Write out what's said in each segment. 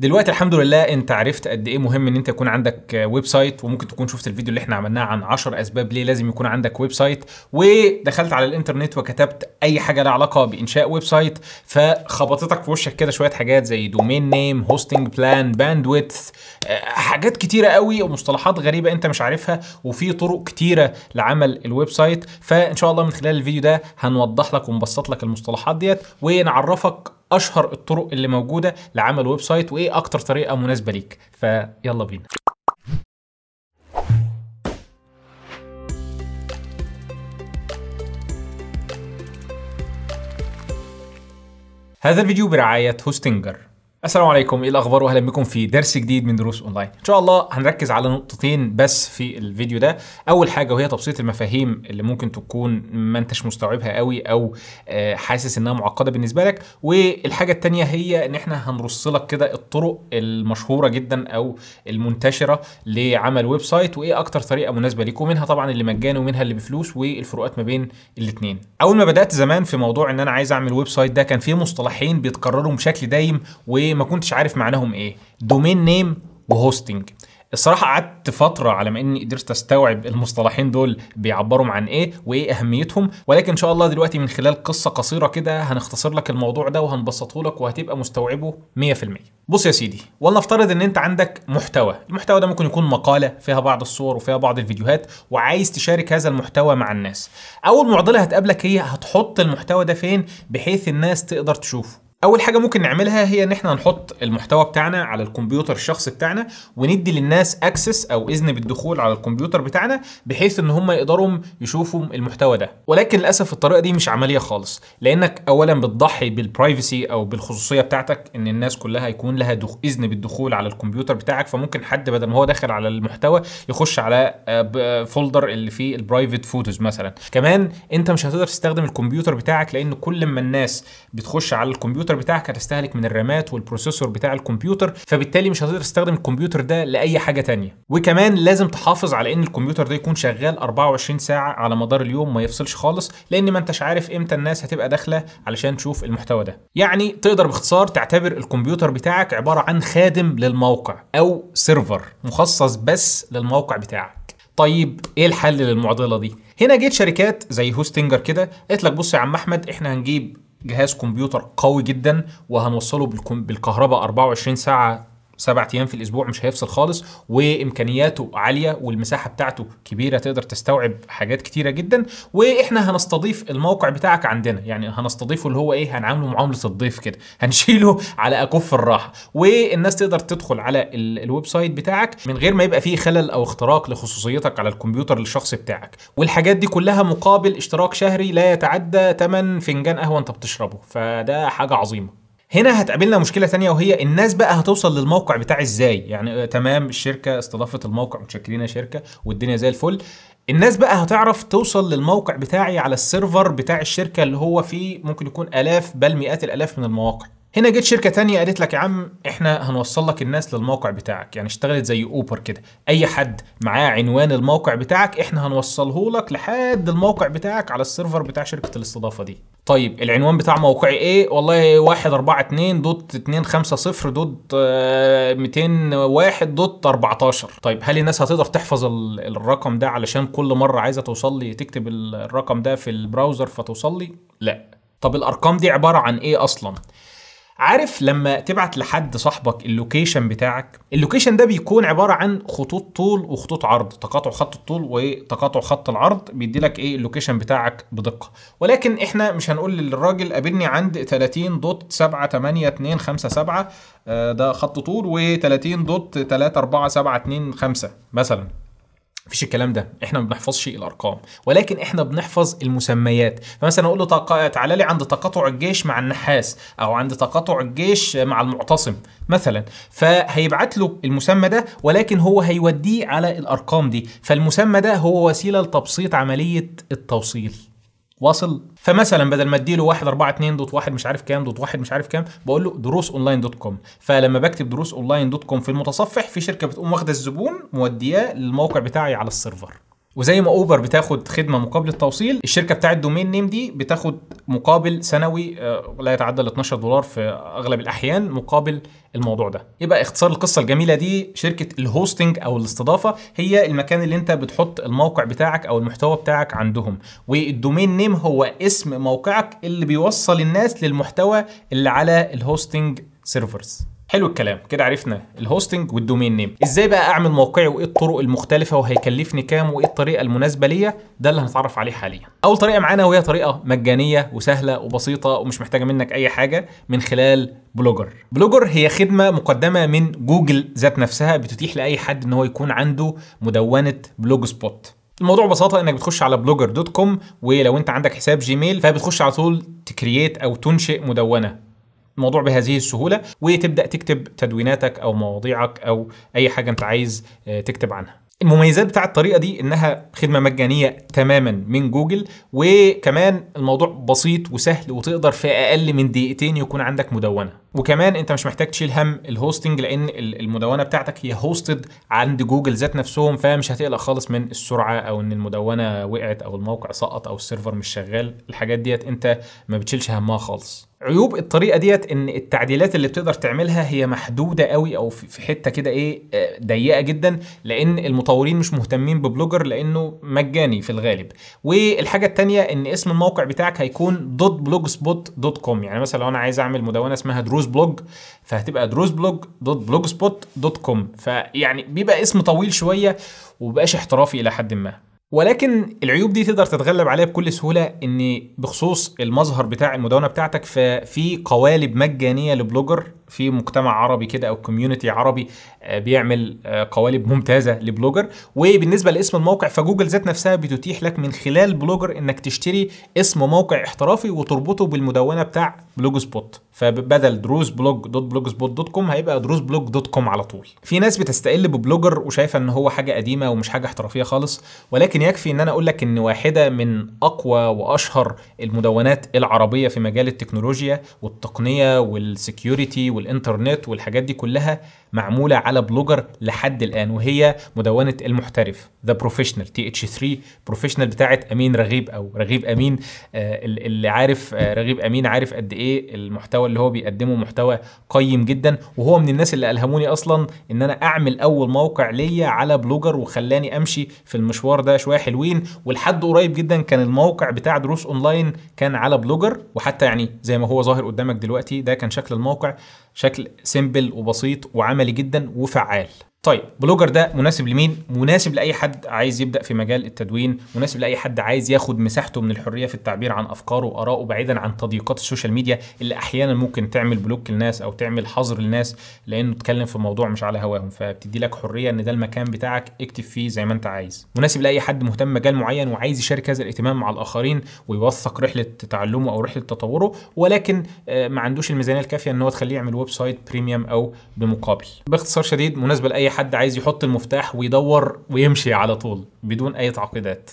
دلوقتي الحمد لله انت عرفت قد ايه مهم ان انت يكون عندك ويب سايت وممكن تكون شفت الفيديو اللي احنا عملناه عن 10 اسباب ليه لازم يكون عندك ويب سايت ودخلت على الانترنت وكتبت اي حاجه لها علاقه بانشاء ويب سايت فخبطتك في وشك كده شويه حاجات زي دومين نيم هوستنج بلان باندويث حاجات كتيره قوي ومصطلحات غريبه انت مش عارفها وفي طرق كتيره لعمل الويب سايت فان شاء الله من خلال الفيديو ده هنوضح لك ونبسط لك المصطلحات ديت ونعرفك اشهر الطرق اللي موجوده لعمل ويب سايت وايه اكتر طريقه مناسبه ليك فيلا بينا هذا الفيديو برعاية هوستنجر السلام عليكم ايه الاخبار واهلا بكم في درس جديد من دروس اونلاين ان شاء الله هنركز على نقطتين بس في الفيديو ده اول حاجه وهي تبسيط المفاهيم اللي ممكن تكون ما انتش مستوعبها قوي او آه، حاسس انها معقده بالنسبه لك والحاجه الثانيه هي ان احنا هنرص لك كده الطرق المشهوره جدا او المنتشره لعمل ويب سايت وايه اكتر طريقه مناسبه ليك ومنها طبعا اللي مجاني ومنها اللي بفلوس والفروقات ما بين الاثنين اول ما بدات زمان في موضوع ان انا عايز اعمل ويب سايت ده كان في مصطلحين بيتكرروا بشكل دايم و ايه ما كنتش عارف معناهم ايه دومين نيم وهوستنج الصراحه قعدت فتره على ما اني قدرت استوعب المصطلحين دول بيعبروا عن ايه وايه اهميتهم ولكن ان شاء الله دلوقتي من خلال قصه قصيره كده هنختصر لك الموضوع ده وهنبسطه لك وهتبقى مستوعبه 100% بص يا سيدي ولنفترض ان انت عندك محتوى المحتوى ده ممكن يكون مقاله فيها بعض الصور وفيها بعض الفيديوهات وعايز تشارك هذا المحتوى مع الناس اول معضله هتقابلك هي هتحط المحتوى ده فين بحيث الناس تقدر تشوفه اول حاجه ممكن نعملها هي ان احنا نحط المحتوى بتاعنا على الكمبيوتر الشخصي بتاعنا وندي للناس اكسس او اذن بالدخول على الكمبيوتر بتاعنا بحيث ان هم يقدروا يشوفوا المحتوى ده ولكن للاسف الطريقه دي مش عمليه خالص لانك اولا بتضحي بالبرايفسي او بالخصوصيه بتاعتك ان الناس كلها يكون لها دخ... اذن بالدخول على الكمبيوتر بتاعك فممكن حد بدل ما هو داخل على المحتوى يخش على فولدر آه، اللي فيه البرايفت فوتوز مثلا كمان انت مش هتقدر تستخدم الكمبيوتر بتاعك لان كل ما الناس بتخش على الكمبيوتر الكمبيوتر بتاعك هتستهلك من الرامات والبروسيسور بتاع الكمبيوتر فبالتالي مش هتقدر تستخدم الكمبيوتر ده لاي حاجه ثانيه وكمان لازم تحافظ على ان الكمبيوتر ده يكون شغال 24 ساعه على مدار اليوم ما يفصلش خالص لان ما انتش عارف امتى الناس هتبقى داخله علشان تشوف المحتوى ده يعني تقدر باختصار تعتبر الكمبيوتر بتاعك عباره عن خادم للموقع او سيرفر مخصص بس للموقع بتاعك طيب ايه الحل للمعضله دي هنا جيت شركات زي هوستنجر كده قالت لك بص يا عم احمد احنا هنجيب جهاز كمبيوتر قوي جدا وهنوصله بالكهرباء 24 ساعه سبع ايام في الاسبوع مش هيفصل خالص وامكانياته عاليه والمساحه بتاعته كبيره تقدر تستوعب حاجات كتيره جدا واحنا هنستضيف الموقع بتاعك عندنا يعني هنستضيفه اللي هو ايه هنعامله معامله الضيف كده هنشيله على اكف الراحه والناس تقدر تدخل على الويب سايت بتاعك من غير ما يبقى فيه خلل او اختراق لخصوصيتك على الكمبيوتر الشخصي بتاعك والحاجات دي كلها مقابل اشتراك شهري لا يتعدى 8 فنجان قهوه انت بتشربه فده حاجه عظيمه هنا هتقابلنا مشكله تانية وهي الناس بقى هتوصل للموقع بتاعي ازاي يعني آه، تمام الشركه استضافت الموقع متشكرين شركه والدنيا زي الفل الناس بقى هتعرف توصل للموقع بتاعي على السيرفر بتاع الشركه اللي هو فيه ممكن يكون الاف بل مئات الالاف من المواقع هنا جت شركه تانية قالت لك يا عم احنا هنوصل لك الناس للموقع بتاعك يعني اشتغلت زي اوبر كده اي حد معاه عنوان الموقع بتاعك احنا هنوصله لك لحد الموقع بتاعك على السيرفر بتاع شركه الاستضافه دي طيب العنوان بتاع موقعي ايه والله 142 دوت 250 دوت 201 آه، دوت 14 طيب هل الناس هتقدر تحفظ الرقم ده علشان كل مره عايزه توصل لي تكتب الرقم ده في البراوزر فتوصل لي لا طب الارقام دي عباره عن ايه اصلا عارف لما تبعت لحد صاحبك اللوكيشن بتاعك اللوكيشن ده بيكون عباره عن خطوط طول وخطوط عرض تقاطع خط الطول وتقاطع خط العرض بيدي لك ايه اللوكيشن بتاعك بدقه ولكن احنا مش هنقول للراجل قابلني عند 30 دوت 7 8 2 5 7 ده خط طول و 30 دوت 3 4 7 2 5 مثلا مفيش الكلام ده احنا ما بنحفظش الارقام ولكن احنا بنحفظ المسميات فمثلا اقول له تق... تعالى لي عند تقاطع الجيش مع النحاس او عند تقاطع الجيش مع المعتصم مثلا فهيبعت له المسمى ده ولكن هو هيوديه على الارقام دي فالمسمى ده هو وسيله لتبسيط عمليه التوصيل واصل فمثلا بدل ما اديله 1 4 2 دوت 1 مش عارف كام دوت 1 مش عارف كام بقول له دروس اونلاين دوت كوم فلما بكتب دروس اونلاين دوت كوم في المتصفح في شركه بتقوم واخده الزبون مودياه للموقع بتاعي على السيرفر وزي ما اوبر بتاخد خدمه مقابل التوصيل الشركه بتاعه الدومين نيم دي بتاخد مقابل سنوي آه، لا يتعدى ال 12 دولار في اغلب الاحيان مقابل الموضوع ده يبقى اختصار القصه الجميله دي شركه الهوستنج او الاستضافه هي المكان اللي انت بتحط الموقع بتاعك او المحتوى بتاعك عندهم والدومين نيم هو اسم موقعك اللي بيوصل الناس للمحتوى اللي على الهوستنج سيرفرز حلو الكلام كده عرفنا الهوستنج والدومين نيم ازاي بقى اعمل موقعي وايه الطرق المختلفه وهيكلفني كام وايه الطريقه المناسبه ليا ده اللي هنتعرف عليه حاليا اول طريقه معانا وهي طريقه مجانيه وسهله وبسيطه ومش محتاجه منك اي حاجه من خلال بلوجر بلوجر هي خدمه مقدمه من جوجل ذات نفسها بتتيح لاي حد ان هو يكون عنده مدونه بلوج سبوت الموضوع ببساطه انك بتخش على بلوجر دوت كوم ولو انت عندك حساب جيميل فبتخش على طول تكرييت او تنشئ مدونه الموضوع بهذه السهوله وتبدا تكتب تدويناتك او مواضيعك او اي حاجه انت عايز آه، تكتب عنها المميزات بتاع الطريقه دي انها خدمه مجانيه تماما من جوجل وكمان الموضوع بسيط وسهل وتقدر في اقل من دقيقتين يكون عندك مدونه وكمان انت مش محتاج تشيل هم الهوستنج لان المدونه بتاعتك هي هوستد عند جوجل ذات نفسهم فمش هتقلق خالص من السرعه او ان المدونه وقعت او الموقع سقط او السيرفر مش شغال الحاجات ديت انت ما بتشيلش همها خالص عيوب الطريقه ديت ان التعديلات اللي بتقدر تعملها هي محدوده قوي او في حته كده ايه آه، ضيقه جدا لان المطورين مش مهتمين ببلوجر لانه مجاني في الغالب والحاجه الثانيه ان اسم الموقع بتاعك هيكون دوت بلوج سبوت دوت كوم يعني مثلا لو انا عايز اعمل مدونه اسمها درو دروز بلوج فهتبقى دروز بلوج دوت بلوج سبوت دوت كوم فيعني بيبقى اسم طويل شويه وبقاش احترافي الى حد ما ولكن العيوب دي تقدر تتغلب عليها بكل سهوله ان بخصوص المظهر بتاع المدونه بتاعتك ففي قوالب مجانيه لبلوجر في مجتمع عربي كده او كوميونتي عربي آه، بيعمل آه، قوالب ممتازه لبلوجر وبالنسبه لاسم الموقع فجوجل ذات نفسها بتتيح لك من خلال بلوجر انك تشتري اسم موقع احترافي وتربطه بالمدونه بتاع بلوج سبوت فبدل دروس بلوج دوت بلوج سبوت دوت كوم هيبقى دروس بلوج دوت كوم على طول في ناس بتستقل ببلوجر وشايفه ان هو حاجه قديمه ومش حاجه احترافيه خالص ولكن يكفي ان انا اقول لك ان واحده من اقوى واشهر المدونات العربيه في مجال التكنولوجيا والتقنيه والسكيورتي والانترنت والحاجات دي كلها معمولة على بلوجر لحد الآن وهي مدونة المحترف ذا بروفيشنال تي اتش 3 بروفيشنال بتاعة أمين رغيب أو رغيب أمين آه اللي عارف آه رغيب أمين عارف قد إيه المحتوى اللي هو بيقدمه محتوى قيم جدا وهو من الناس اللي ألهموني أصلا إن أنا أعمل أول موقع ليا على بلوجر وخلاني أمشي في المشوار ده شوية حلوين ولحد قريب جدا كان الموقع بتاع دروس أونلاين كان على بلوجر وحتى يعني زي ما هو ظاهر قدامك دلوقتي ده كان شكل الموقع شكل سيمبل وبسيط وعامل عملي جدا وفعال طيب بلوجر ده مناسب لمين؟ مناسب لاي حد عايز يبدا في مجال التدوين، مناسب لاي حد عايز ياخد مساحته من الحريه في التعبير عن افكاره وارائه بعيدا عن تضييقات السوشيال ميديا اللي احيانا ممكن تعمل بلوك للناس او تعمل حظر للناس لانه اتكلم في موضوع مش على هواهم، فبتدي لك حريه ان ده المكان بتاعك اكتب فيه زي ما انت عايز. مناسب لاي حد مهتم بمجال معين وعايز يشارك هذا الاهتمام مع الاخرين ويوثق رحله تعلمه او رحله تطوره ولكن آه، ما عندوش الميزانيه الكافيه ان هو تخليه يعمل ويب سايت بريميوم او بمقابل. باختصار شديد مناسب لاي اي حد عايز يحط المفتاح ويدور ويمشي على طول بدون اي تعقيدات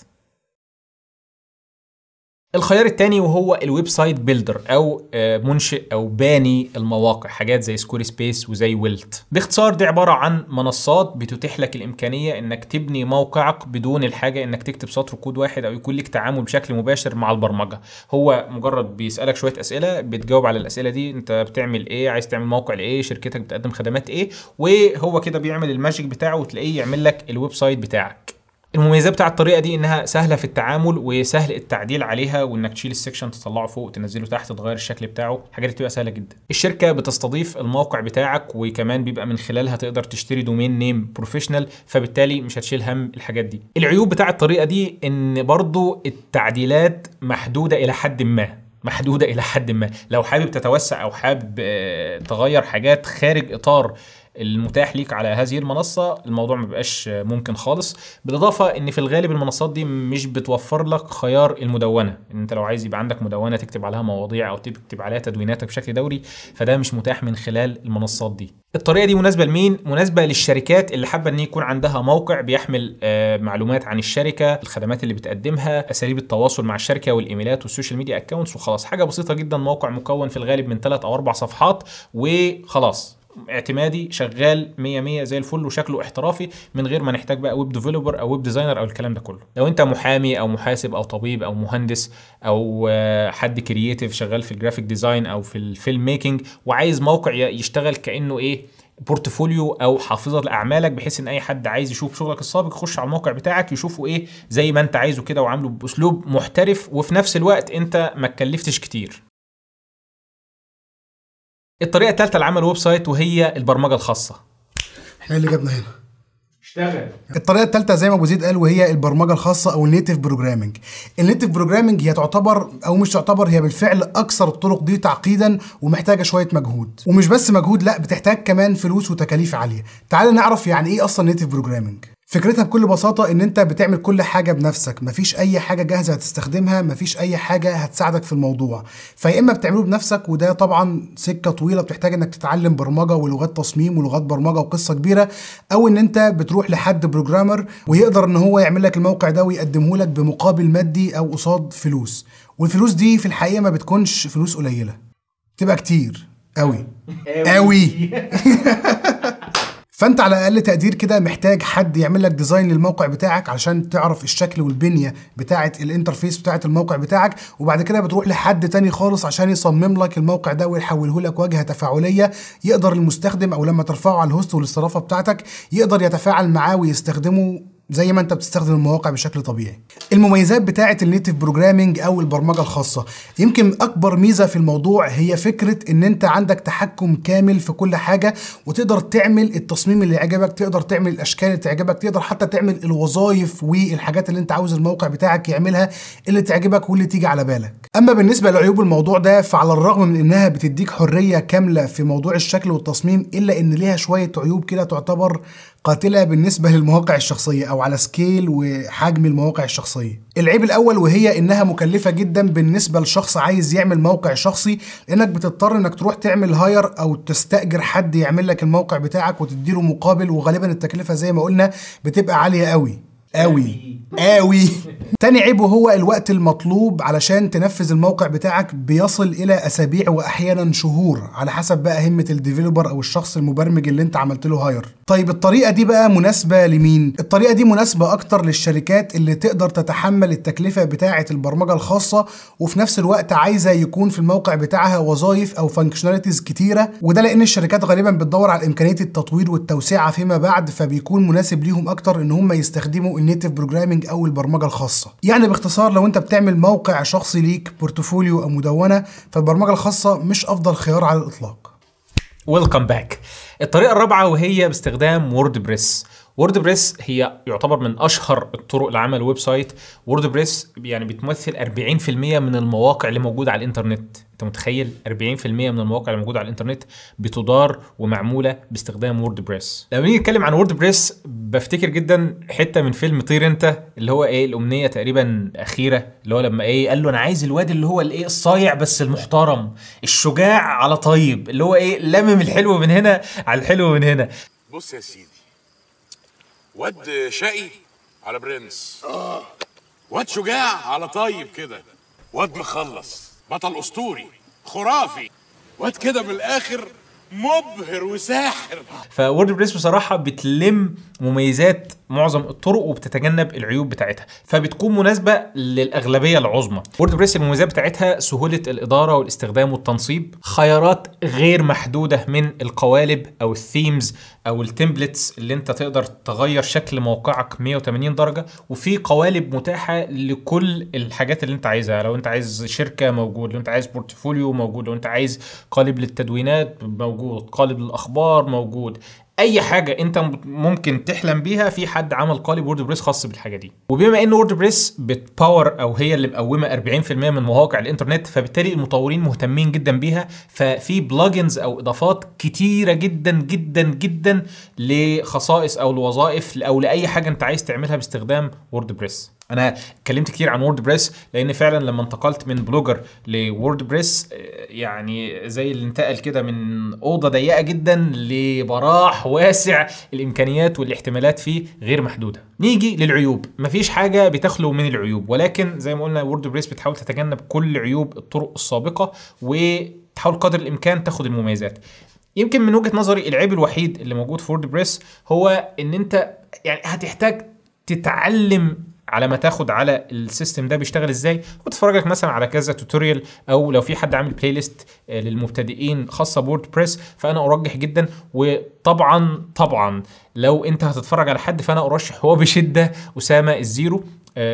الخيار الثاني وهو الويب سايت بيلدر او آه، منشئ او باني المواقع حاجات زي سكوري سبيس وزي ويلت باختصار دي عباره عن منصات بتتيح لك الامكانيه انك تبني موقعك بدون الحاجه انك تكتب سطر كود واحد او يكون لك تعامل بشكل مباشر مع البرمجه هو مجرد بيسالك شويه اسئله بتجاوب على الاسئله دي انت بتعمل ايه عايز تعمل موقع لايه شركتك بتقدم خدمات ايه وهو كده بيعمل الماجيك بتاعه وتلاقيه يعمل لك الويب سايت بتاعك المميزه بتاع الطريقه دي انها سهله في التعامل وسهل التعديل عليها وانك تشيل السكشن تطلعه فوق تنزله تحت تغير الشكل بتاعه الحاجات دي بتبقى سهله جدا الشركه بتستضيف الموقع بتاعك وكمان بيبقى من خلالها تقدر تشتري دومين نيم بروفيشنال فبالتالي مش هتشيل هم الحاجات دي العيوب بتاع الطريقه دي ان برضو التعديلات محدوده الى حد ما محدوده الى حد ما لو حابب تتوسع او حابب آه، تغير حاجات خارج اطار المتاح ليك على هذه المنصه الموضوع ما بيبقاش ممكن خالص بالاضافه ان في الغالب المنصات دي مش بتوفر لك خيار المدونه ان انت لو عايز يبقى عندك مدونه تكتب عليها مواضيع او تكتب عليها تدويناتك بشكل دوري فده مش متاح من خلال المنصات دي الطريقه دي مناسبه لمين مناسبه للشركات اللي حابه ان يكون عندها موقع بيحمل آه، معلومات عن الشركه الخدمات اللي بتقدمها اساليب التواصل مع الشركه والايميلات والسوشيال ميديا اكونتس وخلاص حاجه بسيطه جدا موقع مكون في الغالب من ثلاث او اربع صفحات وخلاص اعتمادي شغال 100 100 زي الفل وشكله احترافي من غير ما نحتاج بقى ويب ديفلوبر او ويب ديزاينر او الكلام ده كله لو انت محامي او محاسب او طبيب او مهندس او آه، حد كرييتيف شغال في الجرافيك ديزاين او في الفيلم ميكنج وعايز موقع يشتغل كانه ايه بورتفوليو او حافظه لاعمالك بحيث ان اي حد عايز يشوف شغلك السابق يخش على الموقع بتاعك يشوفه ايه زي ما انت عايزه كده وعامله باسلوب محترف وفي نفس الوقت انت ما اتكلفتش كتير الطريقه الثالثه لعمل ويب سايت وهي البرمجه الخاصه احنا ايه اللي جبنا هنا اشتغل الطريقه الثالثه زي ما ابو زيد قال وهي البرمجه الخاصه او النيتف بروجرامنج النيتف بروجرامنج هي تعتبر او مش تعتبر هي بالفعل اكثر الطرق دي تعقيدا ومحتاجه شويه مجهود ومش بس مجهود لا بتحتاج كمان فلوس وتكاليف عاليه تعال نعرف يعني ايه اصلا نيتف بروجرامنج فكرتها بكل بساطة إن أنت بتعمل كل حاجة بنفسك، مفيش أي حاجة جاهزة هتستخدمها، مفيش أي حاجة هتساعدك في الموضوع، فيا إما بتعمله بنفسك وده طبعًا سكة طويلة بتحتاج إنك تتعلم برمجة ولغات تصميم ولغات برمجة وقصة كبيرة، أو إن أنت بتروح لحد بروجرامر ويقدر إن هو يعمل لك الموقع ده ويقدمه لك بمقابل مادي أو قصاد فلوس، والفلوس دي في الحقيقة ما بتكونش فلوس قليلة، تبقى كتير أوي أوي فانت على اقل تقدير كده محتاج حد يعمل لك ديزاين للموقع بتاعك عشان تعرف الشكل والبنيه بتاعه الانترفيس بتاعه الموقع بتاعك وبعد كده بتروح لحد تاني خالص عشان يصمم لك الموقع ده ويحوله لك واجهه تفاعليه يقدر المستخدم او لما ترفعه على الهوست والاستضافه بتاعتك يقدر يتفاعل معاه ويستخدمه زي ما انت بتستخدم المواقع بشكل طبيعي المميزات بتاعه النيتف بروجرامينج او البرمجه الخاصه يمكن اكبر ميزه في الموضوع هي فكره ان انت عندك تحكم كامل في كل حاجه وتقدر تعمل التصميم اللي يعجبك تقدر تعمل الاشكال اللي تعجبك تقدر حتى تعمل الوظائف والحاجات اللي انت عاوز الموقع بتاعك يعملها اللي تعجبك واللي تيجي على بالك اما بالنسبه لعيوب الموضوع ده فعلى الرغم من انها بتديك حريه كامله في موضوع الشكل والتصميم الا ان ليها شويه عيوب كده تعتبر قاتله بالنسبه للمواقع الشخصيه او او على سكيل وحجم المواقع الشخصيه العيب الاول وهي انها مكلفه جدا بالنسبه لشخص عايز يعمل موقع شخصي لانك بتضطر انك تروح تعمل هاير او تستاجر حد يعمل لك الموقع بتاعك وتديله مقابل وغالبا التكلفه زي ما قلنا بتبقى عاليه قوي قوي قوي تاني عيبه هو الوقت المطلوب علشان تنفذ الموقع بتاعك بيصل الى اسابيع واحيانا شهور على حسب بقى همه الديفيلوبر او الشخص المبرمج اللي انت عملت له هاير طيب الطريقه دي بقى مناسبه لمين الطريقه دي مناسبه اكتر للشركات اللي تقدر تتحمل التكلفه بتاعه البرمجه الخاصه وفي نفس الوقت عايزه يكون في الموقع بتاعها وظائف او فانكشناليتيز كتيره وده لان الشركات غالبا بتدور على امكانيه التطوير والتوسعه فيما بعد فبيكون مناسب ليهم اكتر ان هم يستخدموا النيتف بروجرامنج او البرمجه الخاصه يعني باختصار لو انت بتعمل موقع شخصي ليك بورتفوليو او مدونه فالبرمجه الخاصه مش افضل خيار على الاطلاق ويلكم باك الطريقه الرابعه وهي باستخدام ووردبريس ووردبريس هي يعتبر من اشهر الطرق لعمل ويب سايت ووردبريس يعني بتمثل 40% من المواقع اللي موجوده على الانترنت انت متخيل 40% من المواقع اللي موجوده على الانترنت بتدار ومعموله باستخدام ووردبريس لما نيجي نتكلم عن ووردبريس بفتكر جدا حته من فيلم طير انت اللي هو ايه الامنيه تقريبا اخيره اللي هو لما ايه قال له انا عايز الواد اللي هو الايه الصايع بس المحترم الشجاع على طيب اللي هو ايه لمم الحلو من هنا على الحلو من هنا بص يا سيدي واد شقي على برنس اه واد شجاع على طيب كده واد مخلص بطل اسطوري خرافي واد كده من الاخر مبهر وساحر فورد بريس بصراحه بتلم مميزات معظم الطرق وبتتجنب العيوب بتاعتها فبتكون مناسبه للاغلبيه العظمى ووردبريس المميزات بتاعتها سهوله الاداره والاستخدام والتنصيب خيارات غير محدوده من القوالب او الثيمز او التمبلتس اللي انت تقدر تغير شكل موقعك 180 درجه وفي قوالب متاحه لكل الحاجات اللي انت عايزها لو انت عايز شركه موجود لو انت عايز بورتفوليو موجود لو انت عايز قالب للتدوينات موجود قالب للاخبار موجود اي حاجه انت ممكن تحلم بيها في حد عمل قالب ووردبريس خاص بالحاجه دي وبما ان ووردبريس بتباور او هي اللي مقومه 40% من مواقع الانترنت فبالتالي المطورين مهتمين جدا بيها ففي بلجنز او اضافات كتيره جدا جدا جدا لخصائص او الوظائف او لاي حاجه انت عايز تعملها باستخدام ووردبريس انا اتكلمت كتير عن ووردبريس لان فعلا لما انتقلت من بلوجر لووردبريس يعني زي اللي انتقل كده من اوضه ضيقه جدا لبراح واسع الامكانيات والاحتمالات فيه غير محدوده نيجي للعيوب مفيش حاجه بتخلو من العيوب ولكن زي ما قلنا ووردبريس بتحاول تتجنب كل عيوب الطرق السابقه وتحاول قدر الامكان تاخد المميزات يمكن من وجهه نظري العيب الوحيد اللي موجود في ووردبريس هو ان انت يعني هتحتاج تتعلم على ما تاخد على السيستم ده بيشتغل ازاي وتتفرج لك مثلا على كذا توتوريال او لو في حد عامل بلاي آه، ليست للمبتدئين خاصه بورد بريس فانا ارجح جدا وطبعا طبعا لو انت هتتفرج على حد فانا ارشح هو بشده اسامه الزيرو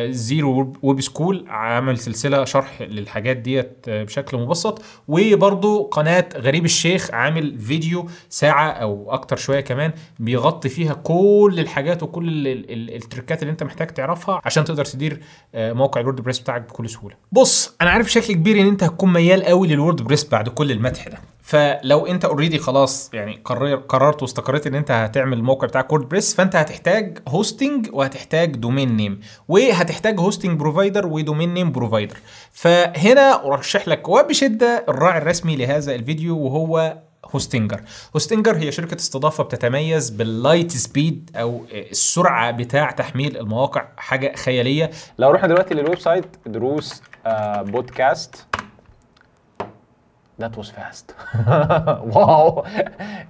زيرو ويب سكول عامل سلسله شرح للحاجات ديت بشكل مبسط وبرده قناه غريب الشيخ عامل فيديو ساعه او اكتر شويه كمان بيغطي فيها كل الحاجات وكل التركات اللي انت محتاج تعرفها عشان تقدر تدير آه، موقع الورد بريس بتاعك بكل سهوله بص انا عارف بشكل كبير ان انت هتكون ميال قوي للورد بريس بعد كل المدح ده فلو انت اوريدي خلاص يعني قرر قررت واستقريت ان انت هتعمل الموقع بتاع كورد بريس فانت هتحتاج هوستنج وهتحتاج دومين نيم وهتحتاج هوستنج بروفايدر ودومين نيم بروفايدر فهنا ارشح لك وبشده الراعي الرسمي لهذا الفيديو وهو هوستنجر هوستنجر هي شركة استضافة بتتميز باللايت سبيد أو السرعة بتاع تحميل المواقع حاجة خيالية لو رحنا دلوقتي للويب سايت دروس بودكاست آه، ذات واز فاست واو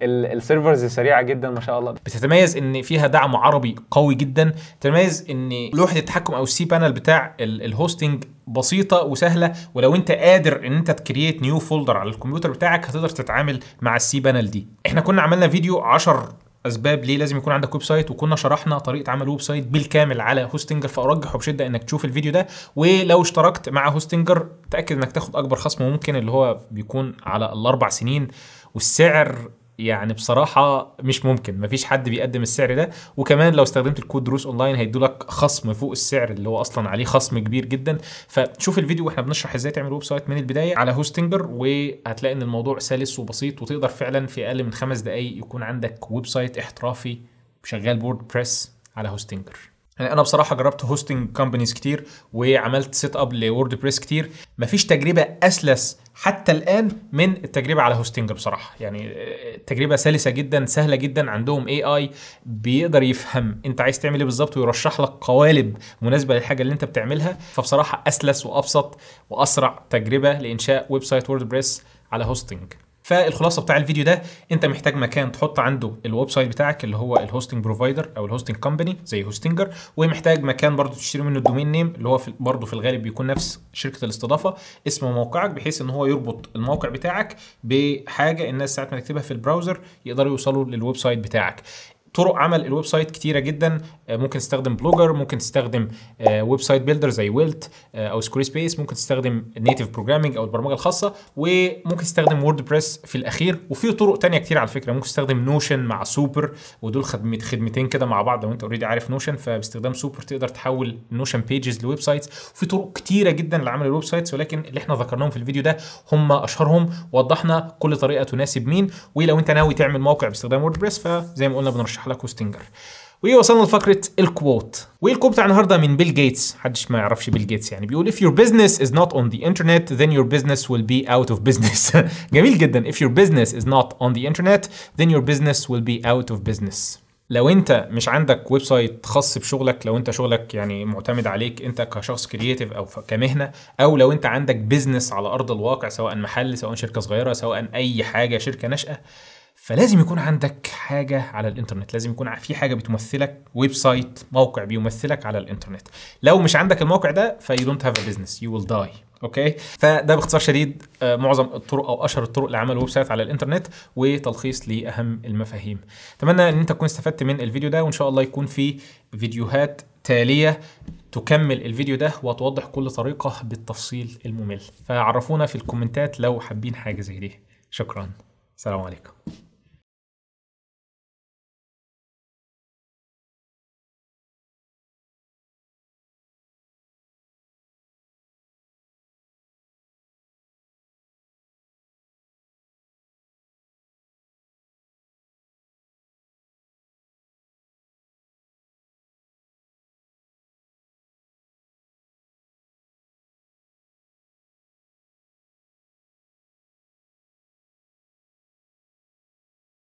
السيرفرز سريعه جدا ما شاء الله بتتميز ان فيها دعم عربي قوي جدا تتميز ان لوحه التحكم او السي بانل بتاع الهوستنج بسيطة وسهلة ولو انت قادر ان انت تكريت نيو فولدر على الكمبيوتر بتاعك هتقدر تتعامل مع السي بانل دي احنا كنا عملنا فيديو 10 اسباب ليه لازم يكون عندك ويب سايت وكنا شرحنا طريقه عمل ويب سايت بالكامل على هوستنجر فارجح وبشده انك تشوف الفيديو ده ولو اشتركت مع هوستنجر تاكد انك تاخد اكبر خصم ممكن اللي هو بيكون على الاربع سنين والسعر يعني بصراحه مش ممكن مفيش حد بيقدم السعر ده وكمان لو استخدمت الكود دروس اونلاين هيدوا لك خصم فوق السعر اللي هو اصلا عليه خصم كبير جدا فشوف الفيديو واحنا بنشرح ازاي تعمل ويب سايت من البدايه على هوستنجر وهتلاقي ان الموضوع سلس وبسيط وتقدر فعلا في اقل من خمس دقائق يكون عندك ويب سايت احترافي شغال بورد بريس على هوستنجر يعني انا بصراحه جربت هوستنج كومبانيز كتير وعملت سيت اب لوردبريس كتير مفيش تجربه اسلس حتى الان من التجربه على هوستنج بصراحه يعني التجربه آه، سلسه جدا سهله جدا عندهم اي اي بيقدر يفهم انت عايز تعمل ايه بالظبط ويرشح لك قوالب مناسبه للحاجه اللي انت بتعملها فبصراحه اسلس وابسط واسرع تجربه لانشاء ويب سايت ووردبريس على هوستنج فالخلاصه بتاع الفيديو ده انت محتاج مكان تحط عنده الويب سايت بتاعك اللي هو الهوستنج بروفايدر او الهوستنج كومباني زي هوستنجر ومحتاج مكان برضو تشتري منه الدومين نيم اللي هو برضو في الغالب بيكون نفس شركه الاستضافه اسم موقعك بحيث ان هو يربط الموقع بتاعك بحاجه الناس ساعه ما تكتبها في البراوزر يقدروا يوصلوا للويب سايت بتاعك طرق عمل الويب سايت كتيره جدا آه، ممكن تستخدم بلوجر ممكن تستخدم آه، ويب سايت بيلدر زي ويلت آه، او سكوري سبيس ممكن تستخدم نيتيف بروجرامنج او البرمجه الخاصه وممكن تستخدم ووردبريس في الاخير وفي طرق تانية كتير على فكره ممكن تستخدم نوشن مع سوبر ودول خدمتين كده مع بعض لو انت اوريدي عارف نوشن فباستخدام سوبر تقدر تحول نوشن بيجز لويب سايتس في طرق كتيره جدا لعمل الويب سايتس ولكن اللي احنا ذكرناهم في الفيديو ده هم اشهرهم وضحنا كل طريقه تناسب مين ولو انت ناوي تعمل موقع باستخدام ووردبريس فزي ما قلنا بنرشح حلقه ستينجر وصلنا لفقره الكوت والكوت بتاع النهارده من بيل جيتس محدش ما يعرفش بيل جيتس يعني بيقول if your business is not on the internet then your business will be out of business جميل جدا if your business is not on the internet then your business will be out of business لو انت مش عندك ويب سايت خاص بشغلك لو انت شغلك يعني معتمد عليك انت كشخص كرييتيف او كمهنه او لو انت عندك بيزنس على ارض الواقع سواء محل سواء شركه صغيره سواء اي حاجه شركه ناشئه فلازم يكون عندك حاجة على الإنترنت لازم يكون في حاجة بتمثلك ويب سايت موقع بيمثلك على الإنترنت لو مش عندك الموقع ده فيو دونت هاف ا بزنس يو ويل داي اوكي فده باختصار شديد آه، معظم الطرق او اشهر الطرق لعمل ويب سايت على الانترنت وتلخيص لاهم المفاهيم اتمنى ان انت تكون استفدت من الفيديو ده وان شاء الله يكون في فيديوهات تاليه تكمل الفيديو ده وتوضح كل طريقه بالتفصيل الممل فعرفونا في الكومنتات لو حابين حاجه زي دي شكرا سلام عليكم